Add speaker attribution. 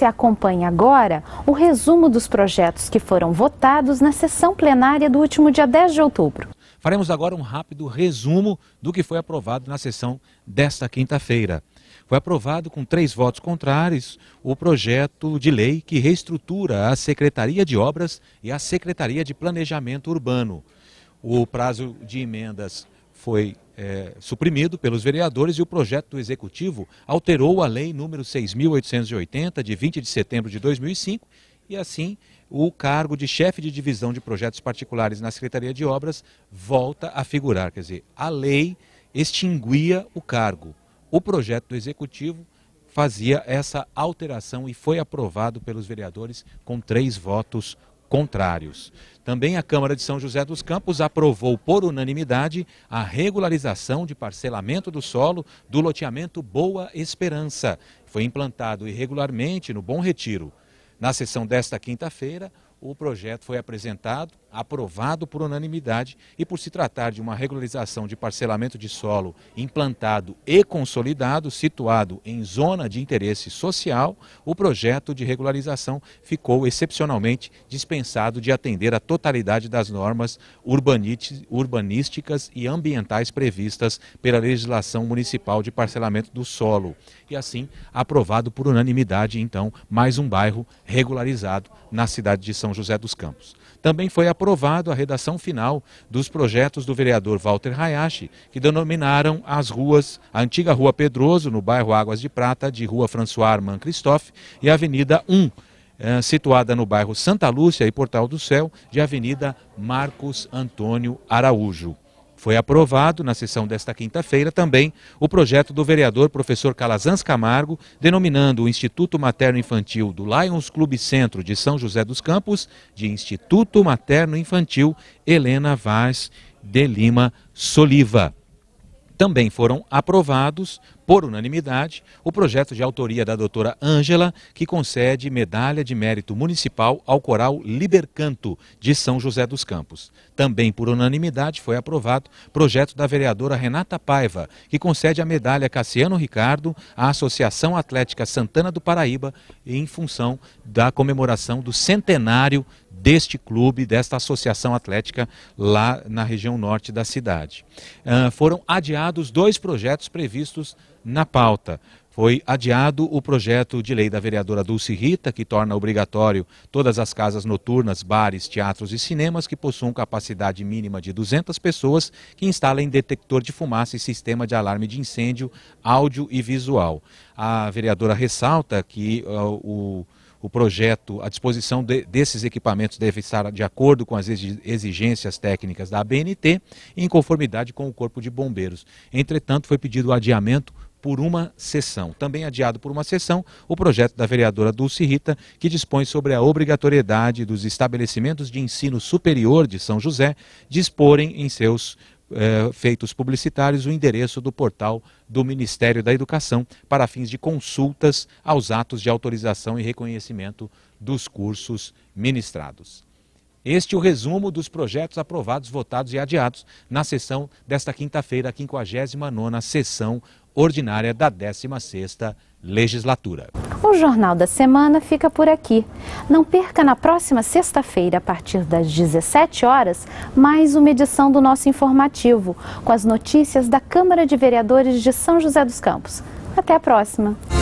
Speaker 1: você acompanha agora o resumo dos projetos que foram votados na sessão plenária do último dia 10 de outubro.
Speaker 2: Faremos agora um rápido resumo do que foi aprovado na sessão desta quinta-feira. Foi aprovado com três votos contrários o projeto de lei que reestrutura a Secretaria de Obras e a Secretaria de Planejamento Urbano. O prazo de emendas foi é, suprimido pelos vereadores e o projeto do executivo alterou a lei número 6.880, de 20 de setembro de 2005, e assim o cargo de chefe de divisão de projetos particulares na Secretaria de Obras volta a figurar. Quer dizer, a lei extinguia o cargo. O projeto do executivo fazia essa alteração e foi aprovado pelos vereadores com três votos contrários. Também a Câmara de São José dos Campos aprovou por unanimidade a regularização de parcelamento do solo do loteamento Boa Esperança. Foi implantado irregularmente no Bom Retiro. Na sessão desta quinta-feira, o projeto foi apresentado aprovado por unanimidade e por se tratar de uma regularização de parcelamento de solo implantado e consolidado, situado em zona de interesse social, o projeto de regularização ficou excepcionalmente dispensado de atender a totalidade das normas urbanísticas e ambientais previstas pela legislação municipal de parcelamento do solo. E assim, aprovado por unanimidade, então, mais um bairro regularizado na cidade de São José dos Campos. Também foi aprovado a redação final dos projetos do vereador Walter Hayashi, que denominaram as ruas, a antiga Rua Pedroso, no bairro Águas de Prata, de Rua François Man Christophe, e a Avenida 1, eh, situada no bairro Santa Lúcia e Portal do Céu, de Avenida Marcos Antônio Araújo. Foi aprovado na sessão desta quinta-feira também o projeto do vereador professor Calazans Camargo, denominando o Instituto Materno Infantil do Lions Clube Centro de São José dos Campos de Instituto Materno Infantil Helena Vaz de Lima Soliva. Também foram aprovados por unanimidade, o projeto de autoria da doutora Ângela, que concede medalha de mérito municipal ao coral Libercanto, de São José dos Campos. Também por unanimidade foi aprovado projeto da vereadora Renata Paiva, que concede a medalha Cassiano Ricardo à Associação Atlética Santana do Paraíba, em função da comemoração do centenário deste clube, desta associação atlética lá na região norte da cidade. Uh, foram adiados dois projetos previstos na pauta. Foi adiado o projeto de lei da vereadora Dulce Rita, que torna obrigatório todas as casas noturnas, bares, teatros e cinemas que possuam capacidade mínima de 200 pessoas que instalem detector de fumaça e sistema de alarme de incêndio, áudio e visual. A vereadora ressalta que uh, o o projeto, a disposição de, desses equipamentos deve estar de acordo com as exigências técnicas da ABNT e em conformidade com o Corpo de Bombeiros. Entretanto, foi pedido o adiamento por uma sessão. Também adiado por uma sessão o projeto da vereadora Dulce Rita, que dispõe sobre a obrigatoriedade dos estabelecimentos de ensino superior de São José disporem em seus eh, feitos publicitários o endereço do portal do Ministério da Educação para fins de consultas aos atos de autorização e reconhecimento dos cursos ministrados. Este é o resumo dos projetos aprovados, votados e adiados na sessão desta quinta-feira, a 59 sessão ordinária da 16ª legislatura.
Speaker 1: O Jornal da Semana fica por aqui. Não perca na próxima sexta-feira, a partir das 17 horas, mais uma edição do nosso informativo, com as notícias da Câmara de Vereadores de São José dos Campos. Até a próxima!